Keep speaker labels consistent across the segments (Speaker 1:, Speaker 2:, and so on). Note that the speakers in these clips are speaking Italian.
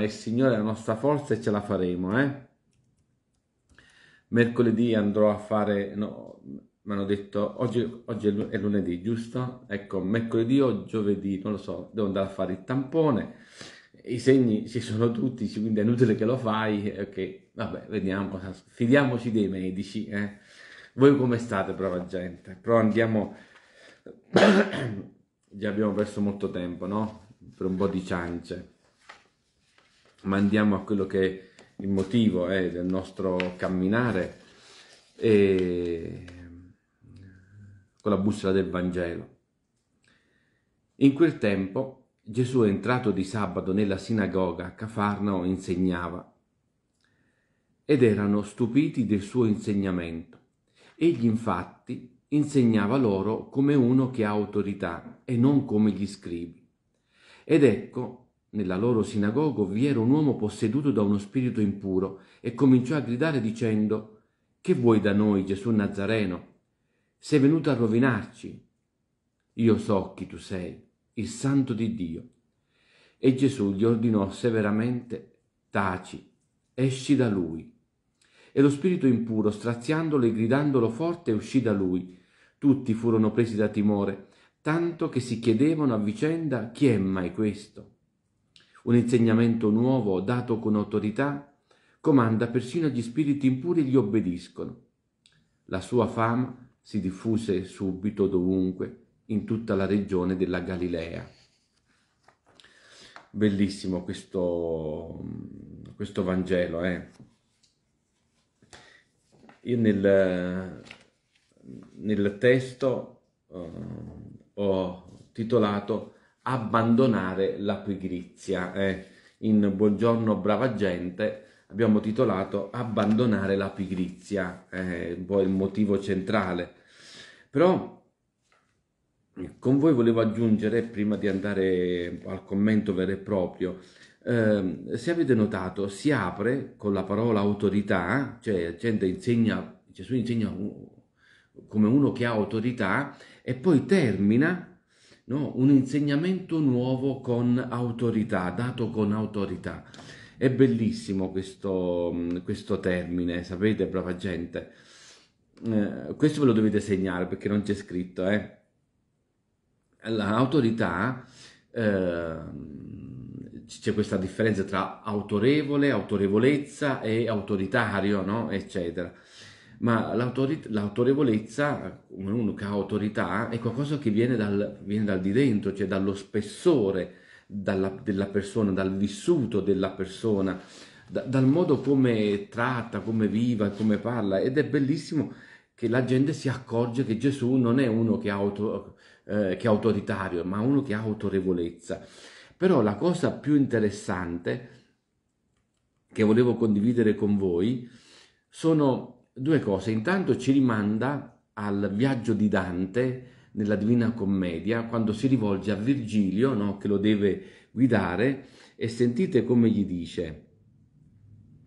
Speaker 1: il Signore è la nostra forza e ce la faremo, eh? Mercoledì andrò a fare, no, mi hanno detto, oggi, oggi è lunedì, giusto? Ecco, mercoledì o giovedì, non lo so, devo andare a fare il tampone, i segni ci sono tutti, quindi è inutile che lo fai, eh, ok, vabbè, vediamo, fidiamoci dei medici, eh? Voi come state, brava gente? Però andiamo, già abbiamo perso molto tempo, no? Per un po' di ciance ma andiamo a quello che è il motivo eh, del nostro camminare e con la bussola del Vangelo. In quel tempo Gesù entrato di sabato nella sinagoga a Cafarnao insegnava ed erano stupiti del suo insegnamento. Egli infatti insegnava loro come uno che ha autorità e non come gli scrivi. Ed ecco nella loro sinagoga vi era un uomo posseduto da uno spirito impuro e cominciò a gridare dicendo Che vuoi da noi, Gesù Nazareno? Sei venuto a rovinarci. Io so chi tu sei, il santo di Dio. E Gesù gli ordinò severamente Taci, esci da lui. E lo spirito impuro, straziandolo e gridandolo forte, uscì da lui. Tutti furono presi da timore, tanto che si chiedevano a vicenda chi è mai questo. Un insegnamento nuovo, dato con autorità, comanda persino gli spiriti impuri e gli obbediscono. La sua fama si diffuse subito dovunque, in tutta la regione della Galilea. Bellissimo questo, questo Vangelo, eh? Io nel, nel testo uh, ho titolato abbandonare la pigrizia. Eh, in Buongiorno brava gente abbiamo titolato Abbandonare la pigrizia, eh, un po' il motivo centrale. Però con voi volevo aggiungere, prima di andare al commento vero e proprio, eh, se avete notato si apre con la parola autorità, cioè la gente insegna, Gesù insegna come uno che ha autorità e poi termina no? un insegnamento nuovo con autorità, dato con autorità. È bellissimo questo, mm, questo termine, sapete, brava gente. Eh, questo ve lo dovete segnare perché non c'è scritto. Eh? L'autorità, eh, c'è questa differenza tra autorevole, autorevolezza e autoritario, no? eccetera ma l'autorevolezza, uno che ha autorità, è qualcosa che viene dal, viene dal di dentro, cioè dallo spessore dalla, della persona, dal vissuto della persona, da, dal modo come tratta, come viva, come parla. Ed è bellissimo che la gente si accorge che Gesù non è uno che, auto, eh, che è autoritario, ma uno che ha autorevolezza. Però la cosa più interessante che volevo condividere con voi sono due cose. Intanto ci rimanda al viaggio di Dante nella Divina Commedia, quando si rivolge a Virgilio, no, che lo deve guidare, e sentite come gli dice,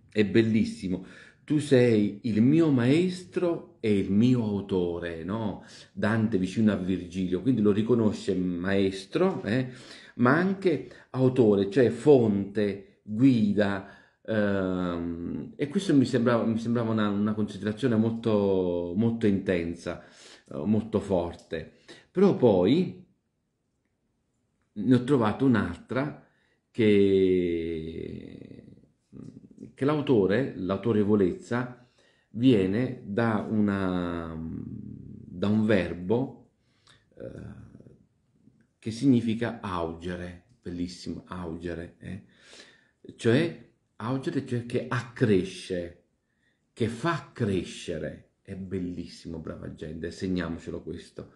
Speaker 1: è bellissimo, tu sei il mio maestro e il mio autore, no? Dante vicino a Virgilio, quindi lo riconosce maestro, eh, ma anche autore, cioè fonte, guida, Ehm, e questo mi sembrava, mi sembrava una, una, considerazione molto, molto intensa, eh, molto forte. Però poi ne ho trovato un'altra che, che l'autore, l'autorevolezza, viene da, una, da un verbo eh, che significa augere, bellissimo, augere, eh? cioè Augere certo cioè che accresce, che fa crescere. È bellissimo, brava gente, segniamocelo questo.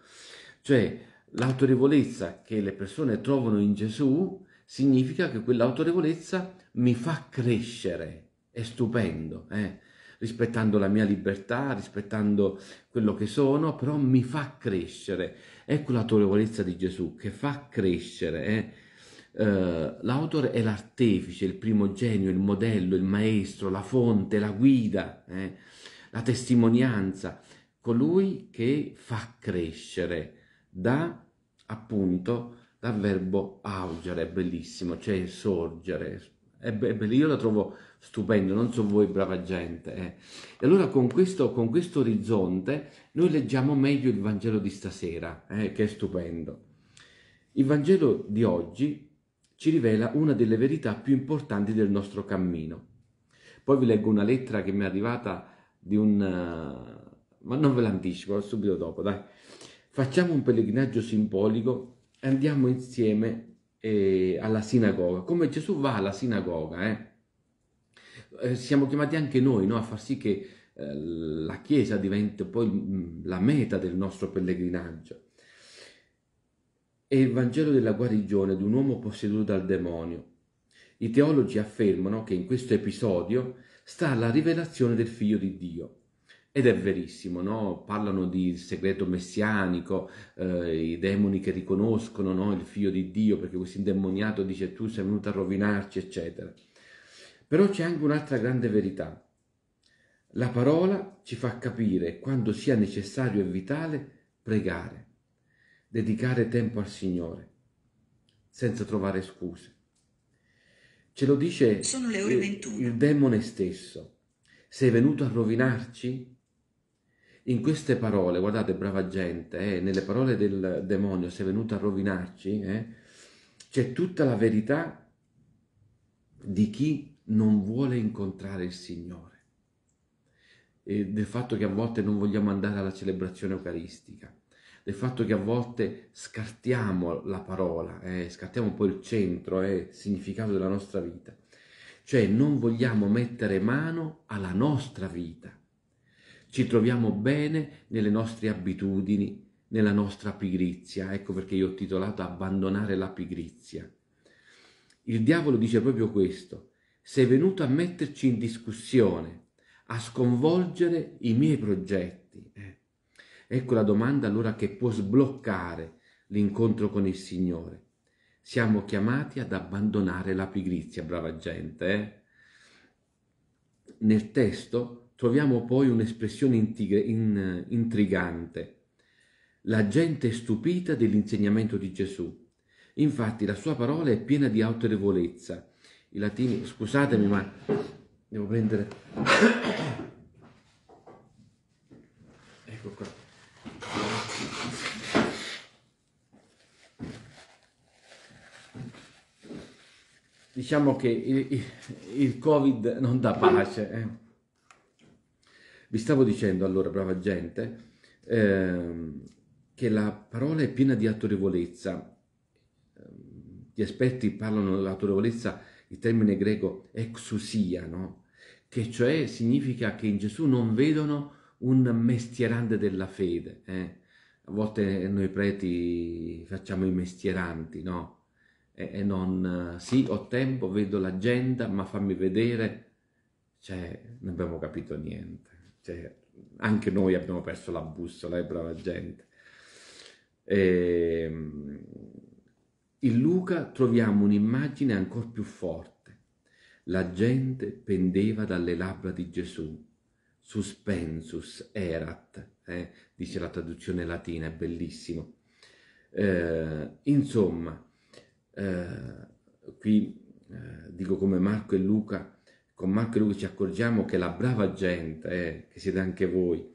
Speaker 1: Cioè, l'autorevolezza che le persone trovano in Gesù significa che quell'autorevolezza mi fa crescere. È stupendo, eh? rispettando la mia libertà, rispettando quello che sono, però mi fa crescere. Ecco l'autorevolezza di Gesù che fa crescere. Eh? Eh, l'autore è l'artefice, il primo genio, il modello, il maestro, la fonte, la guida, eh, la testimonianza, colui che fa crescere da appunto dal verbo augere, bellissimo, cioè sorgere. È io la trovo stupendo, non so voi brava gente. Eh. E allora con questo, con questo orizzonte noi leggiamo meglio il Vangelo di stasera, eh, che è stupendo. Il Vangelo di oggi ci rivela una delle verità più importanti del nostro cammino. Poi vi leggo una lettera che mi è arrivata di un... Eh, ma non ve l'anticipo, subito dopo, dai. Facciamo un pellegrinaggio simbolico e andiamo insieme eh, alla sinagoga, come Gesù va alla sinagoga. Eh? Eh, siamo chiamati anche noi no? a far sì che eh, la Chiesa diventi poi mm, la meta del nostro pellegrinaggio è il Vangelo della guarigione di un uomo posseduto dal demonio. I teologi affermano che in questo episodio sta la rivelazione del figlio di Dio. Ed è verissimo, no? parlano di segreto messianico, eh, i demoni che riconoscono no? il figlio di Dio perché questo indemoniato dice tu sei venuto a rovinarci, eccetera. Però c'è anche un'altra grande verità. La parola ci fa capire quando sia necessario e vitale pregare dedicare tempo al Signore senza trovare scuse. Ce lo dice il, il demone stesso. Sei venuto a rovinarci? In queste parole, guardate brava gente, eh, nelle parole del demonio, sei venuto a rovinarci, eh, c'è tutta la verità di chi non vuole incontrare il Signore, e del fatto che a volte non vogliamo andare alla celebrazione eucaristica il fatto che a volte scartiamo la parola, eh, scartiamo un po' il centro e eh, il significato della nostra vita. Cioè non vogliamo mettere mano alla nostra vita. Ci troviamo bene nelle nostre abitudini, nella nostra pigrizia. Ecco perché io ho titolato Abbandonare la pigrizia. Il diavolo dice proprio questo. Sei venuto a metterci in discussione, a sconvolgere i miei progetti. Eh. Ecco la domanda allora che può sbloccare l'incontro con il Signore. Siamo chiamati ad abbandonare la pigrizia, brava gente. Eh? Nel testo troviamo poi un'espressione in, intrigante. La gente è stupita dell'insegnamento di Gesù. Infatti la sua parola è piena di autorevolezza. I latini, scusatemi ma devo prendere... ecco qua. diciamo che il, il covid non dà pace. Eh. Vi stavo dicendo allora, brava gente, ehm, che la parola è piena di autorevolezza. Ehm, gli esperti parlano dell'autorevolezza, il termine greco exousia, no? che cioè significa che in Gesù non vedono un mestierante della fede. Eh? A volte noi preti facciamo i mestieranti, no? e, e non eh, sì, ho tempo, vedo l'agenda, ma fammi vedere, cioè non abbiamo capito niente. Cioè, anche noi abbiamo perso la bussola, è brava gente. E, ehm, in Luca troviamo un'immagine ancora più forte. La gente pendeva dalle labbra di Gesù. Suspensus erat, eh, dice la traduzione latina, è bellissimo. Eh, insomma, eh, qui eh, dico come Marco e Luca, con Marco e Luca ci accorgiamo che la brava gente, eh, che siete anche voi,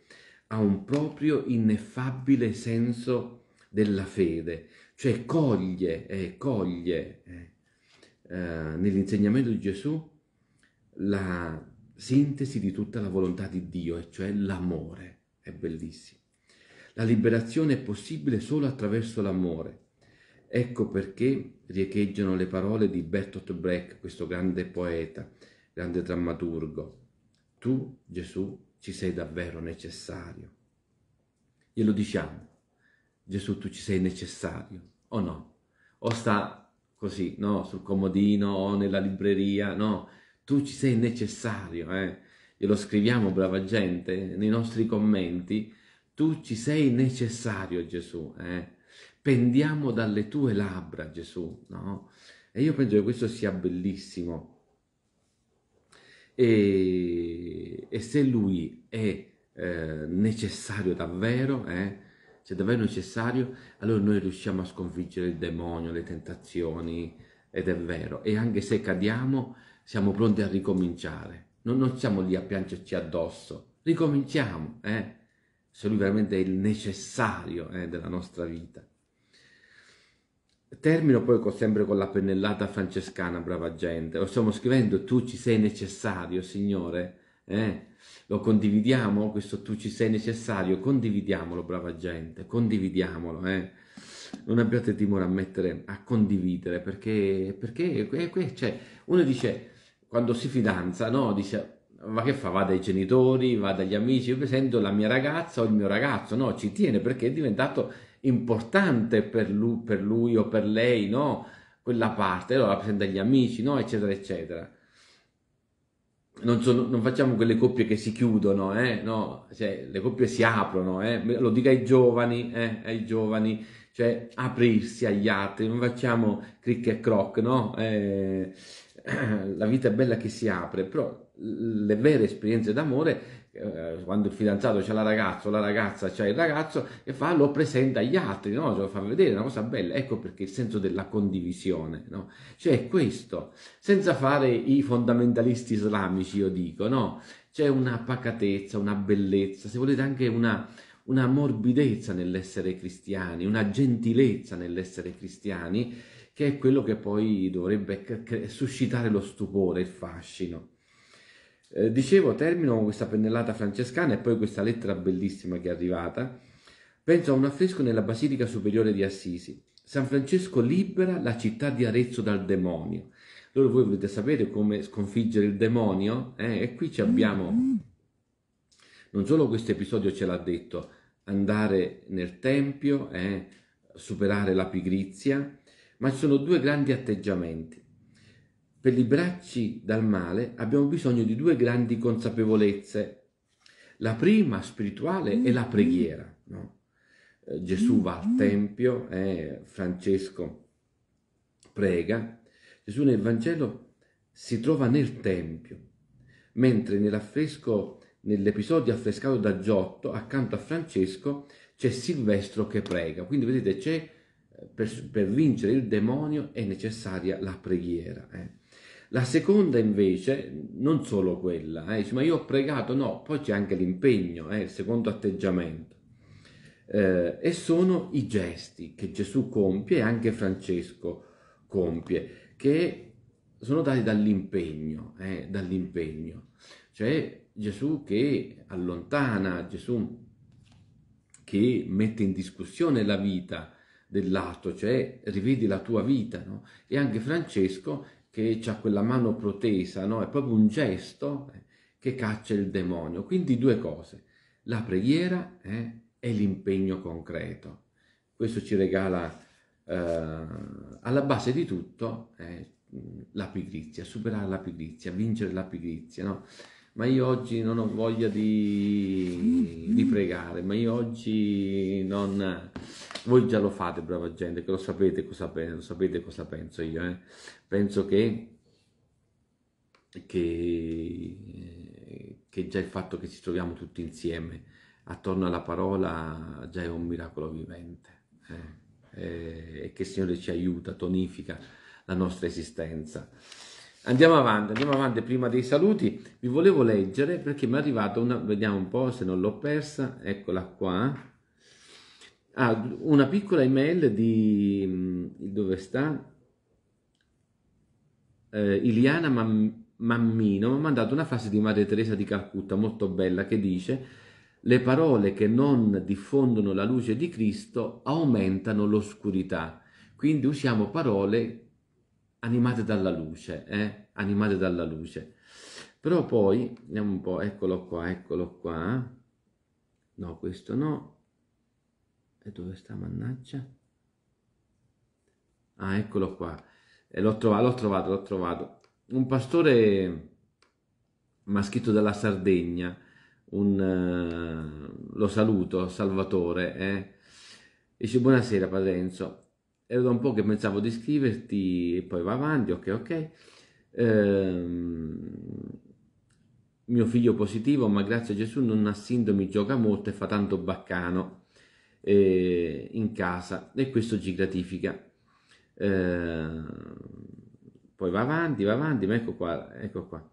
Speaker 1: ha un proprio ineffabile senso della fede, cioè coglie, eh, coglie eh, nell'insegnamento di Gesù la sintesi di tutta la volontà di Dio, e cioè l'amore. È bellissimo. La liberazione è possibile solo attraverso l'amore. Ecco perché riecheggiano le parole di Bertolt Brecht, questo grande poeta, grande drammaturgo. Tu, Gesù, ci sei davvero necessario. Glielo diciamo, Gesù, tu ci sei necessario, o no? O sta così, no? Sul comodino o nella libreria, no? Tu ci sei necessario, eh? Glielo scriviamo, brava gente, nei nostri commenti. Tu ci sei necessario, Gesù, eh? pendiamo dalle tue labbra, Gesù, no? E io penso che questo sia bellissimo. E, e se lui è eh, necessario davvero, eh, se è davvero necessario, allora noi riusciamo a sconfiggere il demonio, le tentazioni, ed è vero. E anche se cadiamo, siamo pronti a ricominciare. Non, non siamo lì a piangerci addosso. Ricominciamo, eh? Se lui veramente è il necessario eh, della nostra vita. Termino poi con, sempre con la pennellata francescana, brava gente. Lo stiamo scrivendo, tu ci sei necessario, Signore. Eh? Lo condividiamo, questo tu ci sei necessario, condividiamolo, brava gente, condividiamolo. Eh? Non abbiate timore a mettere, a condividere, perché, perché cioè, uno dice, quando si fidanza, no? Dice, ma che fa? Va dai genitori, va dagli amici, io presento la mia ragazza o il mio ragazzo, no? Ci tiene perché è diventato importante per lui, per lui o per lei, no? Quella parte, allora presenta gli amici, no? Eccetera, eccetera. Non, sono, non, facciamo quelle coppie che si chiudono, eh? no, cioè, le coppie si aprono, eh? lo dico ai giovani, eh? ai giovani, cioè aprirsi agli altri, non facciamo crick e croc, no? Eh, la vita è bella che si apre, però le vere esperienze d'amore eh, quando il fidanzato c'è la ragazza o la ragazza c'è il ragazzo e fa, lo presenta agli altri, no? lo fa vedere, è una cosa bella, ecco perché il senso della condivisione, no? cioè questo, senza fare i fondamentalisti islamici io dico, no? c'è una pacatezza, una bellezza, se volete anche una, una morbidezza nell'essere cristiani, una gentilezza nell'essere cristiani, che è quello che poi dovrebbe suscitare lo stupore, il fascino. Eh, dicevo, termino con questa pennellata francescana e poi questa lettera bellissima che è arrivata. Penso a un affresco nella Basilica Superiore di Assisi. San Francesco libera la città di Arezzo dal demonio. Allora voi volete sapere come sconfiggere il demonio? Eh, e qui ci abbiamo, non solo questo episodio ce l'ha detto, andare nel Tempio, eh, superare la pigrizia, ma ci sono due grandi atteggiamenti. Per liberarci dal male abbiamo bisogno di due grandi consapevolezze. La prima spirituale è la preghiera. No? Eh, Gesù va al mm-hmm. Tempio, eh, Francesco prega. Gesù nel Vangelo si trova nel Tempio, mentre nell'affresco, nell'episodio affrescato da Giotto, accanto a Francesco c'è Silvestro che prega. Quindi vedete, c'è eh, per, per vincere il demonio è necessaria la preghiera. Eh. La seconda invece, non solo quella, eh, dice, ma io ho pregato, no, poi c'è anche l'impegno, eh, il secondo atteggiamento. Eh, e sono i gesti che Gesù compie e anche Francesco compie, che sono dati dall'impegno, eh, dall'impegno. Cioè Gesù che allontana, Gesù che mette in discussione la vita dell'altro, cioè rivedi la tua vita, no? E anche Francesco che ha quella mano protesa, no? È proprio un gesto eh, che caccia il demonio. Quindi due cose, la preghiera eh, e l'impegno concreto. Questo ci regala eh, alla base di tutto eh, la pigrizia, superare la pigrizia, vincere la pigrizia, no? ma io oggi non ho voglia di, di pregare, ma io oggi non... Voi già lo fate, brava gente, che lo sapete cosa, penso, sapete cosa penso io. Eh? Penso che, che, che già il fatto che ci troviamo tutti insieme attorno alla parola già è un miracolo vivente eh? eh e che il Signore ci aiuta, tonifica la nostra esistenza. Andiamo avanti, andiamo avanti prima dei saluti. Vi volevo leggere perché mi è arrivata una, vediamo un po' se non l'ho persa, eccola qua. Ah, una piccola email di, mm, dove sta? Eh, Iliana Mam, Mammino mi ha mandato una frase di Madre Teresa di Calcutta molto bella che dice le parole che non diffondono la luce di Cristo aumentano l'oscurità. Quindi usiamo parole animate dalla luce, eh? animate dalla luce. Però poi, vediamo un po', eccolo qua, eccolo qua, no, questo no, e dove sta, mannaggia? Ah, eccolo qua, eh, l'ho trovato, l'ho trovato, l'ho trovato. Un pastore maschito dalla Sardegna, un, uh, lo saluto, Salvatore, eh? dice buonasera Padre Enzo, era da un po' che pensavo di scriverti e poi va avanti, ok, ok. Ehm, mio figlio positivo, ma grazie a Gesù non ha sintomi, gioca molto e fa tanto baccano eh, in casa e questo ci gratifica. Ehm, poi va avanti, va avanti, ma ecco qua, ecco qua.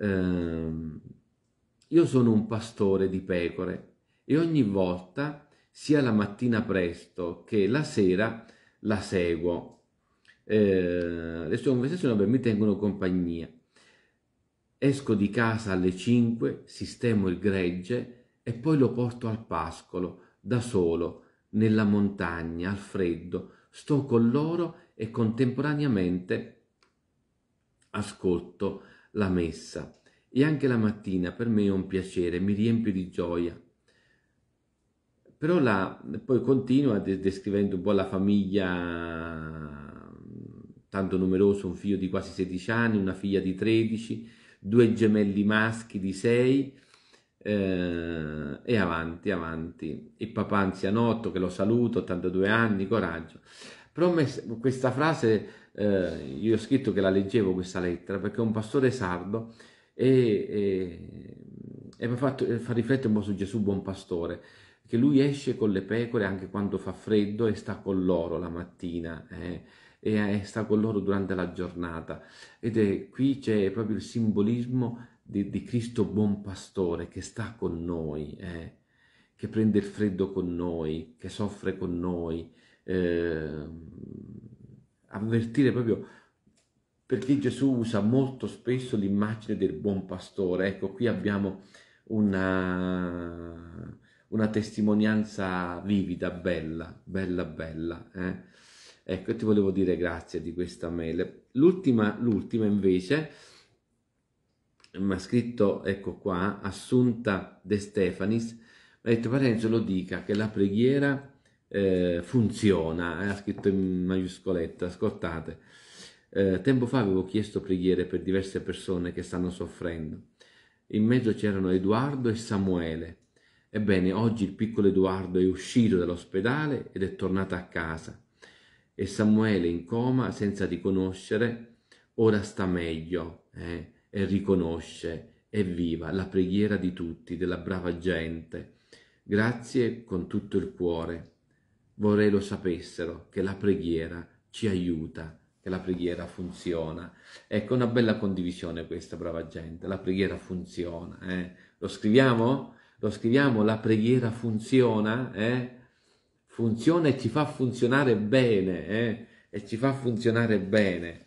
Speaker 1: Ehm, io sono un pastore di pecore e ogni volta sia la mattina presto che la sera la seguo. Eh, le sue conversazioni vabbè, mi tengono compagnia. Esco di casa alle 5, sistemo il gregge e poi lo porto al pascolo, da solo, nella montagna, al freddo. Sto con loro e contemporaneamente ascolto la messa. E anche la mattina per me è un piacere, mi riempie di gioia però la, poi continua descrivendo un po' la famiglia tanto numerosa, un figlio di quasi 16 anni, una figlia di 13, due gemelli maschi di 6 eh, e avanti, avanti. Il papà anzianotto che lo saluto, 82 anni, coraggio. Però me, questa frase, eh, io ho scritto che la leggevo questa lettera perché un pastore sardo e, e e mi eh, fa, riflettere un po' su Gesù buon pastore, che lui esce con le pecore anche quando fa freddo e sta con loro la mattina. Eh, eh, e sta con loro durante la giornata ed è qui c'è proprio il simbolismo di, di, Cristo buon pastore che sta con noi eh, che prende il freddo con noi che soffre con noi eh, avvertire proprio perché Gesù usa molto spesso l'immagine del buon pastore ecco qui abbiamo una, una testimonianza vivida, bella, bella, bella. Eh? Ecco, ti volevo dire grazie di questa mail. L'ultima, l'ultima invece, mi ha scritto, ecco qua, Assunta De Stefanis, mi ha detto Parenzo lo dica che la preghiera eh, funziona, eh, ha scritto in maiuscoletta, ascoltate. Eh, tempo fa avevo chiesto preghiere per diverse persone che stanno soffrendo in mezzo c'erano Edoardo e Samuele. Ebbene, oggi il piccolo Edoardo è uscito dall'ospedale ed è tornato a casa e Samuele in coma senza riconoscere, ora sta meglio eh, e riconosce, è viva la preghiera di tutti, della brava gente. Grazie con tutto il cuore. Vorrei lo sapessero che la preghiera ci aiuta che la preghiera funziona. Ecco, una bella condivisione questa, brava gente. La preghiera funziona. Eh? Lo scriviamo? Lo scriviamo? La preghiera funziona? Eh? Funziona e ci fa funzionare bene. Eh? E ci fa funzionare bene.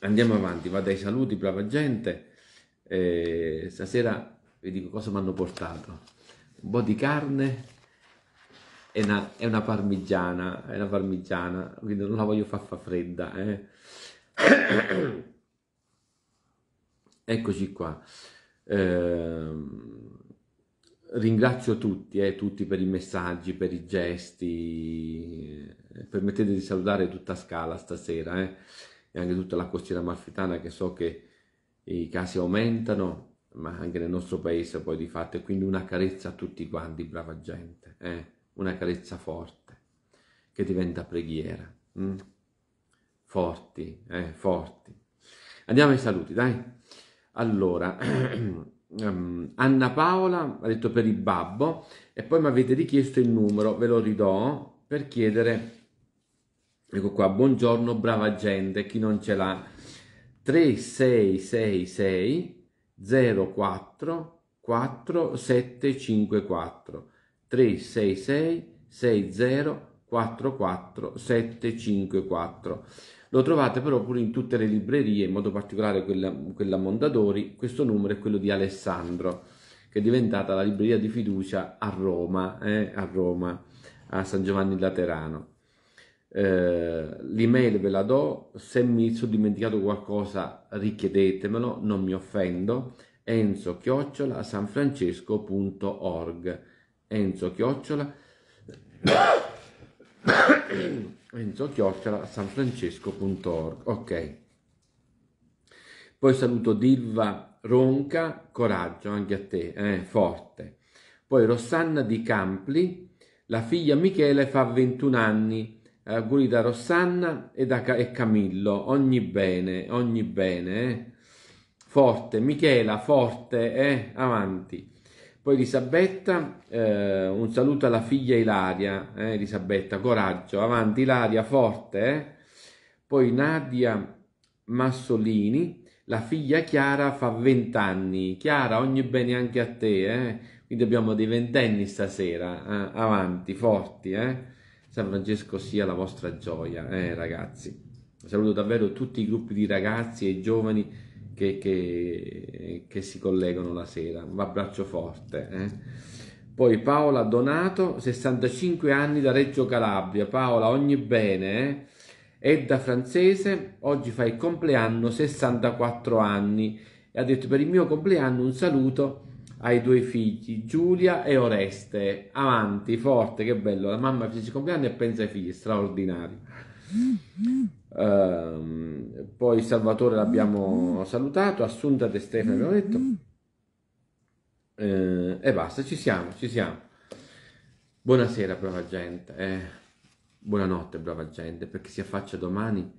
Speaker 1: Andiamo avanti, vado ai saluti, brava gente. Eh, stasera vi dico cosa mi hanno portato. Un po' di carne, è una, è una, parmigiana, è una parmigiana, quindi non la voglio far fa fredda. Eh. Eccoci qua. Eh, ringrazio tutti, eh, tutti per i messaggi, per i gesti. Eh, permettete di salutare tutta Scala stasera eh, e anche tutta la costiera amalfitana che so che i casi aumentano ma anche nel nostro paese poi di fatto e quindi una carezza a tutti quanti, brava gente. Eh una carezza forte che diventa preghiera. Mm? Forti, eh, forti. Andiamo ai saluti, dai. Allora, ehm, Anna Paola ha detto per il babbo e poi mi avete richiesto il numero, ve lo ridò per chiedere. Ecco qua, buongiorno, brava gente, chi non ce l'ha. 3666 04 4754 366 60 754. Lo trovate però pure in tutte le librerie, in modo particolare quella, quella Mondadori. Questo numero è quello di Alessandro, che è diventata la libreria di fiducia a Roma, eh, a, Roma a San Giovanni Laterano. Eh, l'email ve la do, se mi sono dimenticato qualcosa richiedetemelo, non mi offendo. Enzo chiocciola sanfrancesco.org Enzo Chiocciola Enzo Chiocciola sanfrancesco.org ok poi saluto Dilva Ronca coraggio anche a te eh, forte poi Rossanna di Campli la figlia Michele fa 21 anni auguri da Rossanna e da e Camillo ogni bene ogni bene eh. forte Michela forte eh avanti poi Elisabetta, eh, un saluto alla figlia Ilaria, eh, Elisabetta, coraggio, avanti Ilaria, forte. Eh? Poi Nadia Massolini, la figlia Chiara fa 20 anni. Chiara, ogni bene anche a te, eh? Quindi abbiamo dei ventenni stasera, eh? avanti, forti, eh? San Francesco sia la vostra gioia, eh, ragazzi. Saluto davvero tutti i gruppi di ragazzi e giovani che, che, che si collegano la sera. Un abbraccio forte. Eh? Poi Paola Donato, 65 anni da Reggio Calabria. Paola, ogni bene. Eh? Edda Francese, oggi fa il compleanno, 64 anni. E ha detto per il mio compleanno un saluto ai due figli, Giulia e Oreste. Avanti, forte, che bello. La mamma fece il compleanno e pensa ai figli, straordinari. Mm, mm. Uh, poi Salvatore l'abbiamo salutato, Assunta De Stefano abbiamo detto. Uh, e basta, ci siamo, ci siamo. Buonasera brava gente, eh, buonanotte brava gente, perché si affaccia domani,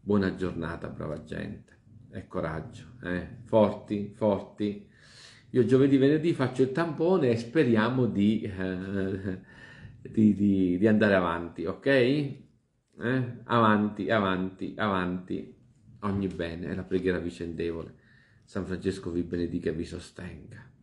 Speaker 1: buona giornata brava gente e coraggio, eh, forti, forti. Io giovedì, venerdì faccio il tampone e speriamo di, eh, di, di, di andare avanti, ok? eh? avanti, avanti, avanti. Ogni bene è la preghiera vicendevole. San Francesco vi benedica e vi sostenga.